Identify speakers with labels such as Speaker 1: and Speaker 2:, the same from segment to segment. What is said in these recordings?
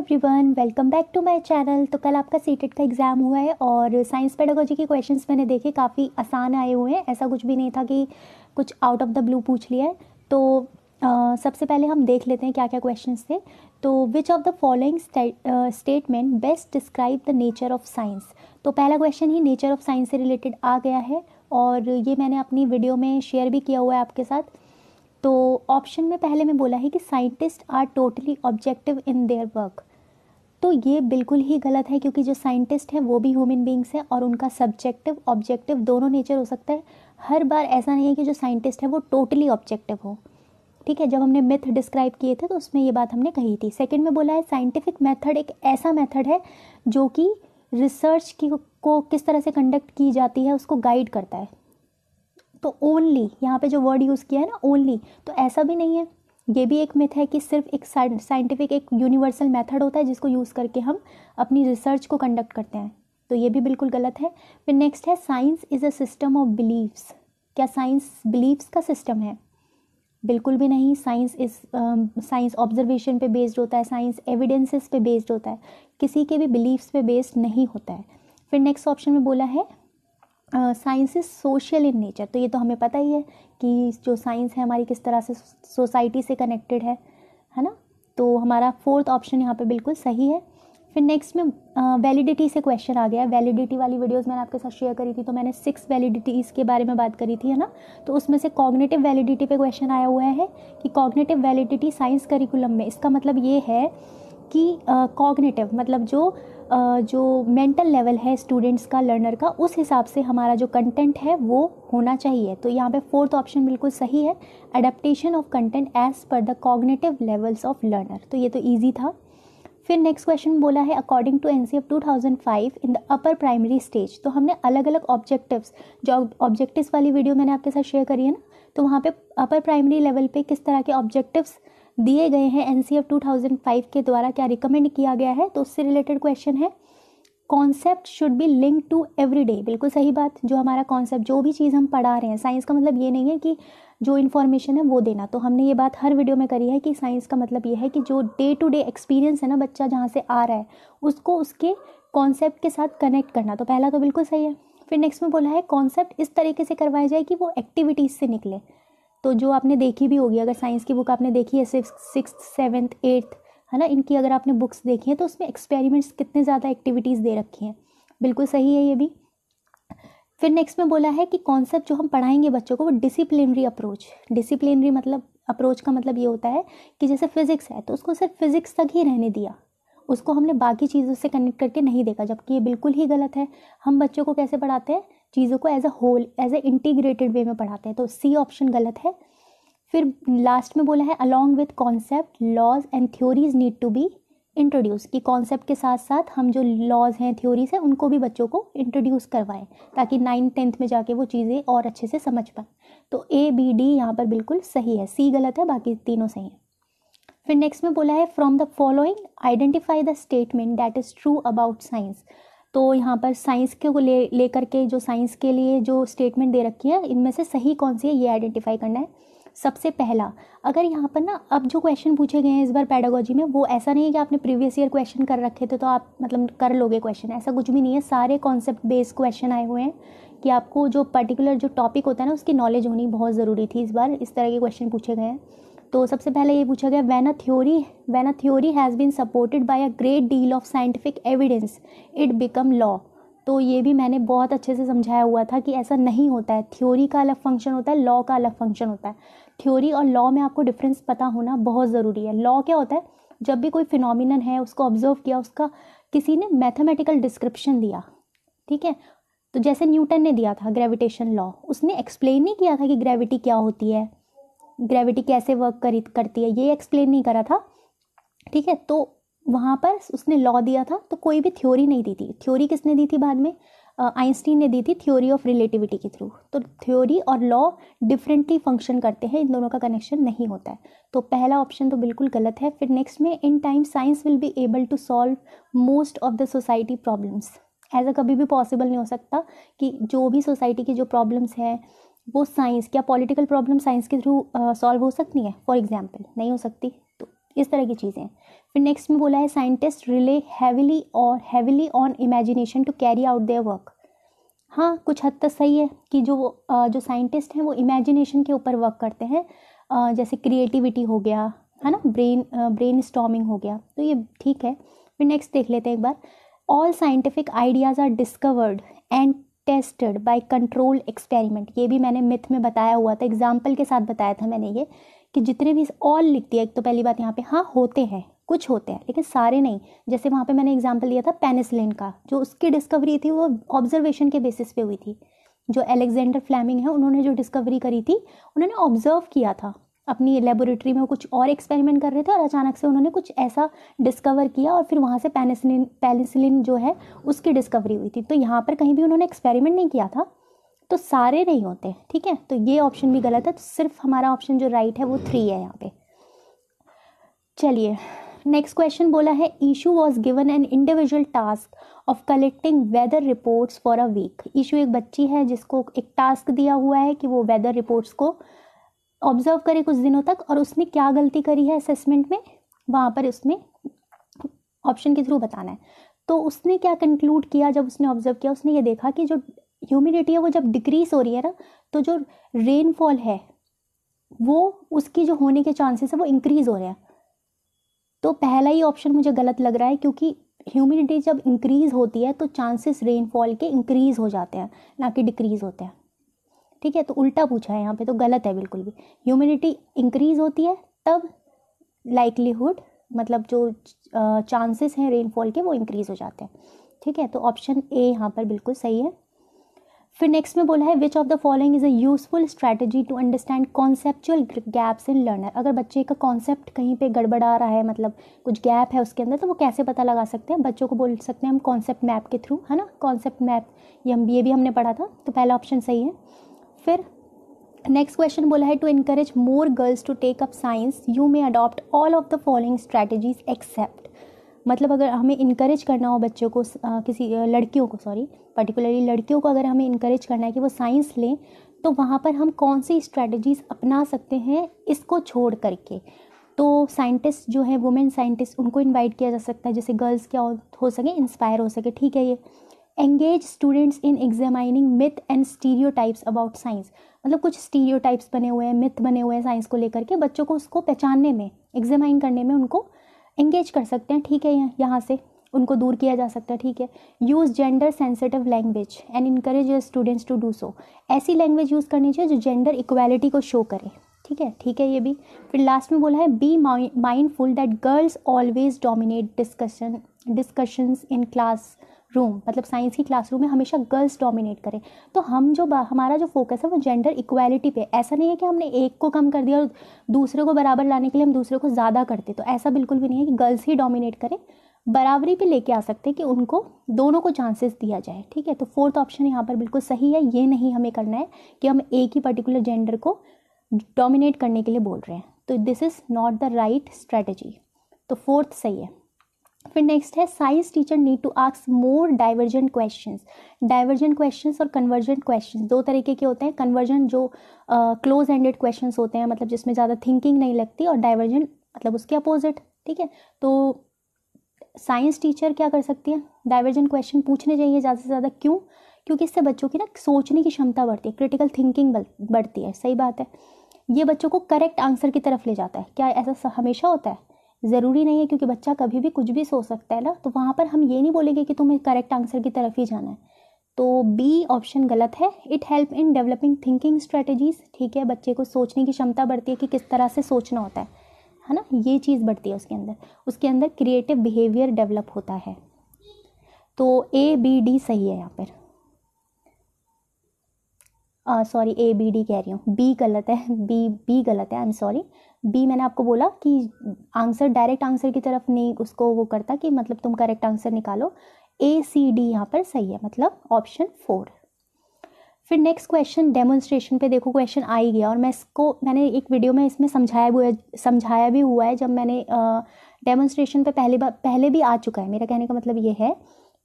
Speaker 1: Everyone welcome back to my channel तो कल आपका सीटेट का एग्ज़ाम हुआ है और साइंस पेडागोजी के क्वेश्चंस मैंने देखे काफ़ी आसान आए हुए हैं ऐसा कुछ भी नहीं था कि कुछ आउट ऑफ द ब्लू पूछ लिया है तो आ, सबसे पहले हम देख लेते हैं क्या क्या क्वेश्चन थे तो which of the following statement best describe the nature of science तो पहला क्वेश्चन ही नेचर ऑफ साइंस से रिलेटेड आ गया है और ये मैंने अपनी वीडियो में शेयर भी किया हुआ है आपके साथ तो ऑप्शन में पहले मैं बोला है कि scientist are totally objective in their work तो ये बिल्कुल ही गलत है क्योंकि जो साइंटिस्ट हैं वो भी ह्यूमन बींग्स हैं और उनका सब्जेक्टिव ऑब्जेक्टिव दोनों नेचर हो सकता है हर बार ऐसा नहीं है कि जो साइंटिस्ट है वो टोटली ऑब्जेक्टिव हो ठीक है जब हमने मिथ डिस्क्राइब किए थे तो उसमें ये बात हमने कही थी सेकंड में बोला है साइंटिफिक मेथड एक ऐसा मेथड है जो कि रिसर्च की को किस तरह से कंडक्ट की जाती है उसको गाइड करता है तो ओनली यहाँ पे जो वर्ड यूज़ किया है ना ओनली तो ऐसा भी नहीं है ये भी एक मिथ है कि सिर्फ एक साइंटिफिक एक यूनिवर्सल मेथड होता है जिसको यूज़ करके हम अपनी रिसर्च को कंडक्ट करते हैं तो ये भी बिल्कुल गलत है फिर नेक्स्ट है science is a system of beliefs क्या साइंस बिलीव्स का सिस्टम है बिल्कुल भी नहीं साइंस इस साइंस ऑब्जर्वेशन पे बेस्ड होता है साइंस एविडेंसेस पे बेस्ड होता है किसी के भी बिलीव्स पे बेस्ड नहीं होता है फिर नेक्स्ट ऑप्शन में बोला है science is social in nature तो ये तो हमें पता ही है कि जो साइंस है हमारी किस तरह से सोसाइटी से कनेक्टेड है है ना तो हमारा फोर्थ ऑप्शन यहाँ पे बिल्कुल सही है फिर नेक्स्ट में वैलिडिटी से क्वेश्चन आ गया वैलिडिटी वाली वीडियोस मैंने आपके साथ शेयर करी थी तो मैंने सिक्स वैलिडिटीज़ के बारे में बात करी थी है ना तो उसमें से कॉग्नेटिव वैलिडिटी पे क्वेश्चन आया हुआ है कि कॉग्नेटिव वैलिडिटी साइंस करिकुलम में इसका मतलब ये है कि कॉग्नेटिव uh, मतलब जो जो मेंटल लेवल है स्टूडेंट्स का लर्नर का उस हिसाब से हमारा जो कंटेंट है वो होना चाहिए तो यहाँ पे फोर्थ ऑप्शन बिल्कुल सही है adaptation of content as per the cognitive levels of learner तो ये तो ईजी था फिर नेक्स्ट क्वेश्चन बोला है according to N C F two thousand five in the upper primary stage तो हमने अलग अलग ऑब्जेक्टिव्स जो ऑब्जेक्टिव्स वाली वीडियो मैंने आपके साथ शेयर करी है ना तो वहाँ पे अपर प्राइमरी लेवल पे किस तरह के ऑब्जेक्टिव्स दिए गए हैं एन 2005 के द्वारा क्या रिकमेंड किया गया है तो उससे रिलेटेड क्वेश्चन है concept should be link to every day बिल्कुल सही बात जो हमारा कॉन्सेप्ट जो भी चीज़ हम पढ़ा रहे हैं साइंस का मतलब ये नहीं है कि जो इन्फॉर्मेशन है वो देना तो हमने ये बात हर वीडियो में करी है कि साइंस का मतलब ये है कि जो डे टू डे एक्सपीरियंस है ना बच्चा जहाँ से आ रहा है उसको उसके कॉन्सेप्ट के साथ कनेक्ट करना तो पहला तो बिल्कुल सही है फिर नेक्स्ट में बोला है कॉन्सेप्ट इस तरीके से करवाया जाए कि वो एक्टिविटीज़ से निकले तो जो आपने देखी भी होगी अगर साइंस की बुक आपने देखी है सिक्स सिक्स सेवन्थ एट्थ है ना इनकी अगर आपने बुक्स देखी हैं तो उसमें एक्सपेरिमेंट्स कितने ज़्यादा एक्टिविटीज़ दे रखी हैं बिल्कुल सही है ये भी फिर नेक्स्ट में बोला है कि कॉन्सेप्ट जो हम पढ़ाएंगे बच्चों को वो डिसिप्लिनरी अप्रोच डिसिप्लिनरी मतलब अप्रोच का मतलब ये होता है कि जैसे फिज़िक्स है तो उसको सिर्फ फिज़िक्स तक ही रहने दिया उसको हमने बाकी चीज़ों से कनेक्ट करके नहीं देखा जबकि ये बिल्कुल ही गलत है हम बच्चों को कैसे पढ़ाते हैं चीज़ों को as a whole as a integrated way में पढ़ाते हैं तो सी ऑप्शन गलत है फिर लास्ट में बोला है along with concept laws and theories need to be introduce कि कॉन्सेप्ट के साथ साथ हम जो लॉज हैं थ्योरीज हैं उनको भी बच्चों को इंट्रोड्यूस करवाएं ताकि नाइन टेंथ में जाके वो चीज़ें और अच्छे से समझ पाए तो ए बी डी यहाँ पर बिल्कुल सही है सी गलत है बाकी तीनों सही है फिर नेक्स्ट में बोला है from the following identify the statement that is true about science तो यहाँ पर साइंस के को ले लेकर के जो साइंस के लिए जो स्टेटमेंट दे रखी है इनमें से सही कौन सी है ये आइडेंटिफाई करना है सबसे पहला अगर यहाँ पर ना अब जो क्वेश्चन पूछे गए हैं इस बार पैडागोजी में वो ऐसा नहीं है कि आपने प्रीवियस ईयर क्वेश्चन कर रखे थे तो आप मतलब कर लोगे क्वेश्चन ऐसा कुछ भी नहीं है सारे कॉन्सेप्ट बेस्ड क्वेश्चन आए हुए हैं कि आपको जो पर्टिकुलर जो टॉपिक होता है ना उसकी नॉलेज होनी बहुत ज़रूरी थी इस बार इस तरह के क्वेश्चन पूछे गए हैं तो सबसे पहले ये पूछा गया when a theory when a theory has been supported by a great deal of scientific evidence it become law तो ये भी मैंने बहुत अच्छे से समझाया हुआ था कि ऐसा नहीं होता है थ्योरी का अलग फंक्शन होता है लॉ का अलग फंक्शन होता है थ्योरी और लॉ में आपको डिफरेंस पता होना बहुत ज़रूरी है लॉ क्या होता है जब भी कोई फिनोमिनन है उसको ऑब्जर्व किया उसका किसी ने मैथमेटिकल डिस्क्रिप्शन दिया ठीक है तो जैसे न्यूटन ने दिया था ग्रेविटेशन लॉ उसने एक्सप्लेन नहीं किया था कि ग्रेविटी क्या होती है ग्रेविटी कैसे वर्क करी करती है ये एक्सप्लेन नहीं करा था ठीक है तो वहाँ पर उसने लॉ दिया था तो कोई भी थ्योरी नहीं दी थी थ्योरी किसने दी थी बाद में आइंस्टीन ने दी थी थ्योरी ऑफ रिलेटिविटी के थ्रू तो थ्योरी और लॉ डिफरेंटली फंक्शन करते हैं इन दोनों का कनेक्शन नहीं होता है तो पहला ऑप्शन तो बिल्कुल गलत है फिर नेक्स्ट में in time science will be able to solve most of the society problems ऐसा कभी भी पॉसिबल नहीं हो सकता कि जो भी सोसाइटी की जो प्रॉब्लम्स हैं वो साइंस क्या पॉलिटिकल प्रॉब्लम साइंस के थ्रू सॉल्व हो सकती है फॉर एग्जाम्पल नहीं हो सकती तो इस तरह की चीज़ें फिर नेक्स्ट में बोला है साइंटिस्ट रिले हैविली और heavily on imagination to carry out their work हाँ कुछ हद तक सही है कि जो जो साइंटिस्ट हैं वो इमेजिनेशन के ऊपर वर्क करते हैं जैसे क्रिएटिविटी हो गया है ना ब्रेन ब्रेन स्टॉमिंग हो गया तो ये ठीक है फिर नेक्स्ट देख लेते हैं एक बार all scientific ideas are discovered and tested by control experiment ये भी मैंने मिथ में बताया हुआ था एग्जाम्पल के साथ बताया था मैंने ये कि जितने भी ऑल लिख दिया एक तो पहली बात यहाँ पे हाँ होते हैं कुछ होते हैं लेकिन सारे नहीं जैसे वहाँ पे मैंने एग्जाम्पल दिया था पेनिसलिन का जो उसकी डिस्कवरी थी वो ऑब्जर्वेशन के बेसिस पे हुई थी जो एलेक्जेंडर फ्लैमिंग है उन्होंने जो डिस्कवरी करी थी उन्होंने ऑब्जर्व किया था अपनी लेबोरेटरी में वो कुछ और एक्सपेरिमेंट कर रहे थे और अचानक से उन्होंने कुछ ऐसा डिस्कवर किया और फिर वहाँ से पेनिसिलिन पेनिसिलिन जो है उसकी डिस्कवरी हुई थी तो यहाँ पर कहीं भी उन्होंने एक्सपेरिमेंट नहीं किया था तो सारे नहीं होते ठीक है तो ये ऑप्शन भी गलत है तो सिर्फ हमारा ऑप्शन जो राइट है वो थ्री है यहाँ पे चलिए नेक्स्ट क्वेश्चन बोला है Ishu was given an individual task of collecting weather reports for a week Ishu एक बच्ची है जिसको एक टास्क दिया हुआ है कि वो वेदर रिपोर्ट्स को ऑब्जर्व करें कुछ दिनों तक और उसने क्या गलती करी है असेसमेंट में वहाँ पर उसने ऑप्शन के थ्रू बताना है तो उसने क्या कंक्लूड किया जब उसने ऑब्जर्व किया उसने ये देखा कि जो ह्यूमिडिटी है वो जब डिक्रीज हो रही है ना तो जो रेनफॉल है वो उसकी जो होने के चांसेस है वो इंक्रीज़ हो रहे हैं तो पहला ही ऑप्शन मुझे गलत लग रहा है क्योंकि ह्यूमिडिटी जब इंक्रीज़ होती है तो चांसेस रेनफॉल के इंक्रीज़ हो जाते हैं ना कि डिक्रीज़ होते हैं ठीक है तो उल्टा पूछा है यहाँ पे तो गलत है बिल्कुल भी ह्यूमिडिटी इंक्रीज होती है तब लाइकलीहुड मतलब जो चांसेस हैं रेनफॉल के वो इंक्रीज़ हो जाते हैं ठीक है तो ऑप्शन ए यहाँ पर बिल्कुल सही है फिर नेक्स्ट में बोला है which of the following is a useful strategy to understand conceptual gaps in learner अगर बच्चे का कॉन्सेप्ट कहीं पे गड़बड़ा रहा है मतलब कुछ गैप है उसके अंदर तो वो कैसे पता लगा सकते हैं बच्चों को बोल सकते हैं हम कॉन्सेप्ट मैप के थ्रू है ना कॉन्सेप्ट मैप ये हम ये भी हमने पढ़ा था तो पहला ऑप्शन सही है फिर नेक्स्ट क्वेश्चन बोला है to encourage more girls to take up science you may adopt all of the following strategies except मतलब अगर हमें इनकरेज करना हो बच्चों को आ, किसी लड़कियों को सॉरी पर्टिकुलरली लड़कियों को अगर हमें इनकरेज करना है कि वो साइंस लें तो वहाँ पर हम कौन सी स्ट्रैटेजीज़ अपना सकते हैं इसको छोड़ करके तो साइंटिस्ट जो है वुमेन साइंटिस्ट उनको इनवाइट किया जा सकता है जैसे गर्ल्स क्या हो सके इंस्पायर हो सके ठीक है ये engage students in examining myth and stereotypes about science मतलब कुछ स्टीरियो टाइप्स बने हुए हैं मिथ बने हुए हैं साइंस को लेकर के बच्चों को उसको पहचानने में एग्जामाइन करने में उनको एंगेज कर सकते हैं ठीक है यहाँ से उनको दूर किया जा सकता है ठीक है use gender sensitive language and encourage students to do so ऐसी लैंग्वेज यूज़ करनी चाहिए जो जेंडर इक्वालिटी को शो करे ठीक है ठीक है ये भी फिर लास्ट में बोला है be mindful that girls always dominate discussion discussions in classroom मतलब साइंस की क्लासरूम में हमेशा गर्ल्स डोमिनेट करें तो हम जो हमारा जो फोकस है वो जेंडर इक्वालिटी पे ऐसा नहीं है कि हमने एक को कम कर दिया और दूसरे को बराबर लाने के लिए हम दूसरे को ज़्यादा करते तो ऐसा बिल्कुल भी नहीं है कि गर्ल्स ही डोमिनेट करें बराबरी पे लेके आ सकते हैं कि उनको दोनों को चांसेस दिया जाए ठीक है तो फोर्थ ऑप्शन यहाँ पर बिल्कुल सही है ये नहीं हमें करना है कि हम एक ही पर्टिकुलर जेंडर को डोमिनेट करने के लिए बोल रहे हैं तो this is not the right strategy तो फोर्थ सही है फिर नेक्स्ट है science teacher need to ask more divergent questions divergent questions और कन्वर्जेंट क्वेश्चंस दो तरीके के होते हैं कन्वर्जेंट जो क्लोज एंडेड क्वेश्चंस होते हैं मतलब जिसमें ज़्यादा थिंकिंग नहीं लगती और डाइवर्जेंट मतलब उसके अपोजिट ठीक है तो साइंस टीचर क्या कर सकती है डाइवर्जेंट क्वेश्चन पूछने चाहिए ज़्यादा से ज़्यादा क्यों क्योंकि इससे बच्चों की ना सोचने की क्षमता बढ़ती है क्रिटिकल थिंकिंग बढ़ती है सही बात है ये बच्चों को करेक्ट आंसर की तरफ ले जाता है क्या ऐसा हमेशा होता है ज़रूरी नहीं है क्योंकि बच्चा कभी भी कुछ भी सोच सकता है ना तो वहाँ पर हम ये नहीं बोलेंगे कि तुम्हें करेक्ट आंसर की तरफ ही जाना है तो बी ऑप्शन गलत है it help in developing thinking strategies ठीक है बच्चे को सोचने की क्षमता बढ़ती है कि किस तरह से सोचना होता है है ना ये चीज़ बढ़ती है उसके अंदर उसके अंदर क्रिएटिव बिहेवियर डेवलप होता है तो ए बी डी सही है यहाँ पर सॉरी ए बी डी कह रही हूँ बी गलत है बी बी गलत है आई एम सॉरी बी मैंने आपको बोला कि आंसर डायरेक्ट आंसर की तरफ नहीं उसको वो करता कि मतलब तुम करेक्ट आंसर निकालो ए सी डी यहाँ पर सही है मतलब ऑप्शन फोर फिर नेक्स्ट क्वेश्चन डेमोन्स्ट्रेशन पे देखो क्वेश्चन आ ही गया और मैं इसको मैंने एक वीडियो में इसमें समझाया हुआ समझाया भी हुआ है जब मैंने डेमोन्स्ट्रेशन पे पहले पहले भी आ चुका है मेरा कहने का मतलब ये है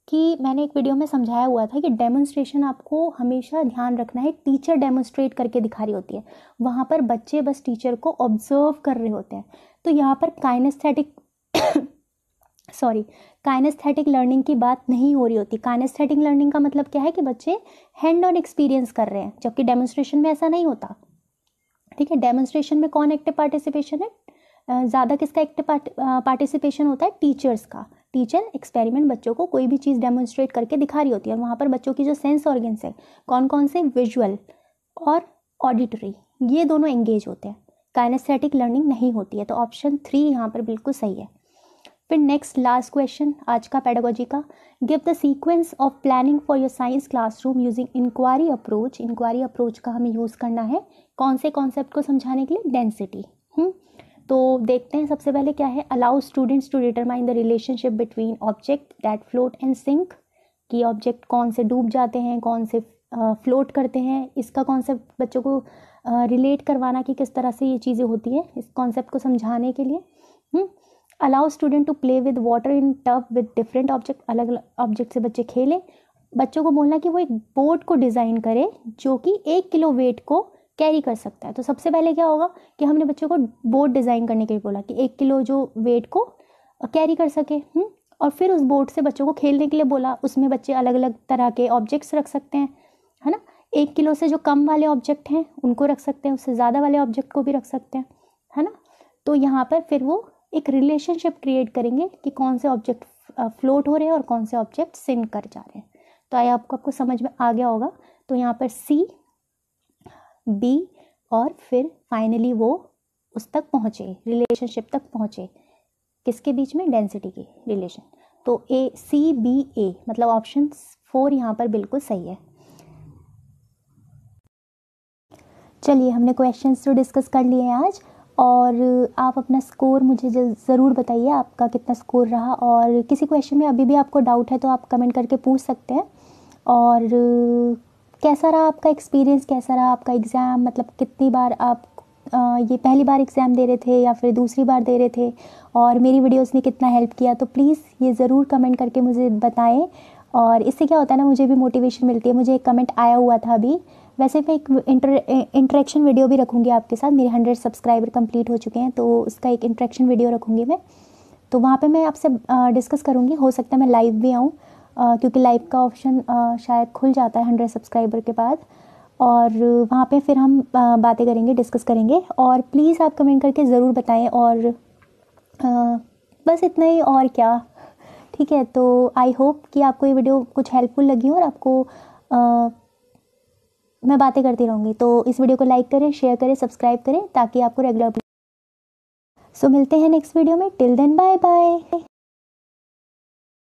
Speaker 1: कि मैंने एक वीडियो में समझाया हुआ था कि डेमोन्स्ट्रेशन आपको हमेशा ध्यान रखना है टीचर डेमोन्स्ट्रेट करके दिखा रही होती है वहाँ पर बच्चे बस टीचर को ऑब्जर्व कर रहे होते हैं तो यहाँ पर काइनेस्थेटिक सॉरी काइनेस्थेटिक लर्निंग की बात नहीं हो रही होती काइनेस्थेटिक लर्निंग का मतलब क्या है कि बच्चे हैंड ऑन एक्सपीरियंस कर रहे हैं जबकि डेमोन्स्ट्रेशन में ऐसा नहीं होता ठीक है डेमोन्स्ट्रेशन में कौन एक्टिव पार्टिसिपेशन है ज़्यादा किसका एक्टिव पार्टिसिपेशन होता है टीचर्स का टीचर एक्सपेरिमेंट बच्चों को कोई भी चीज़ डेमोन्स्ट्रेट करके दिखा रही होती है और वहाँ पर बच्चों की जो सेंस ऑर्गेंस है कौन कौन से विजुअल और ऑडिटरी ये दोनों एंगेज होते हैं काइनेस्थेटिक लर्निंग नहीं होती है तो ऑप्शन थ्री यहाँ पर बिल्कुल सही है फिर नेक्स्ट लास्ट क्वेश्चन आज का पेडागोजी का give the sequence of planning for your science classroom using inquiry approach inquiry approach का हमें यूज़ करना है कौन से कॉन्सेप्ट को समझाने के लिए डेंसिटी तो देखते हैं सबसे पहले क्या है allow students to determine the relationship between object that float and sink कि ऑब्जेक्ट कौन से डूब जाते हैं कौन से फ्लोट करते हैं इसका कॉन्सेप्ट बच्चों को रिलेट करवाना कि किस तरह से ये चीज़ें होती हैं इस कॉन्सेप्ट को समझाने के लिए allow student to play with water in tub with different object अलग अलग ऑब्जेक्ट से बच्चे खेलें बच्चों को बोलना कि वो एक बोट को डिज़ाइन करें जो कि एक किलो वेट को कैरी कर सकता है तो सबसे पहले क्या होगा कि हमने बच्चों को बोर्ड डिज़ाइन करने के लिए बोला कि एक किलो जो वेट को कैरी कर सके हुँ? हम्म? और फिर उस बोर्ड से बच्चों को खेलने के लिए बोला उसमें बच्चे अलग अलग तरह के ऑब्जेक्ट्स रख सकते हैं है ना एक किलो से जो कम वाले ऑब्जेक्ट हैं उनको रख सकते हैं उससे ज़्यादा वाले ऑब्जेक्ट को भी रख सकते हैं है ना तो यहाँ पर फिर वो एक रिलेशनशिप क्रिएट करेंगे कि कौन से ऑब्जेक्ट फ्लोट हो रहे हैं और कौन से ऑब्जेक्ट सिंक कर जा रहे हैं तो आया आपको आपको समझ में आ गया होगा तो यहाँ पर सी बी और फिर फाइनली वो उस तक पहुँचे रिलेशनशिप तक पहुँचे किसके बीच में डेंसिटी के रिलेशन तो ए सी बी ए मतलब ऑप्शन फोर यहाँ पर बिल्कुल सही है चलिए हमने क्वेश्चंस तो डिस्कस कर लिए हैं आज और आप अपना स्कोर मुझे ज़रूर बताइए आपका कितना स्कोर रहा और किसी क्वेश्चन में अभी भी आपको डाउट है तो आप कमेंट करके पूछ सकते हैं और कैसा रहा आपका एक्सपीरियंस कैसा रहा आपका एग्ज़ाम मतलब कितनी बार आप ये पहली बार एग्ज़ाम दे रहे थे या फिर दूसरी बार दे रहे थे और मेरी वीडियोस ने कितना हेल्प किया तो प्लीज़ ये ज़रूर कमेंट करके मुझे बताएं और इससे क्या होता है ना मुझे भी मोटिवेशन मिलती है मुझे एक कमेंट आया हुआ था अभी वैसे मैं एक इंटर इंटरेक्शन वीडियो भी रखूँगी आपके साथ मेरे हंड्रेड सब्सक्राइबर कंप्लीट हो चुके हैं तो उसका एक इंटरेक्शन वीडियो रखूँगी मैं तो वहाँ पे मैं आपसे डिस्कस करूँगी हो सकता है मैं लाइव भी आऊँ क्योंकि लाइव का ऑप्शन शायद खुल जाता है हंड्रेड सब्सक्राइबर के बाद और वहाँ पे फिर हम बातें करेंगे डिस्कस करेंगे और प्लीज़ आप कमेंट करके ज़रूर बताएं और बस इतना ही और क्या ठीक है तो आई होप कि आपको ये वीडियो कुछ हेल्पफुल लगी हो और आपको आ, मैं बातें करती रहूँगी तो इस वीडियो को लाइक करें शेयर करें सब्सक्राइब करें ताकि आपको रेगुलर सो so, मिलते हैं नेक्स्ट वीडियो में टिल देन बाय बाय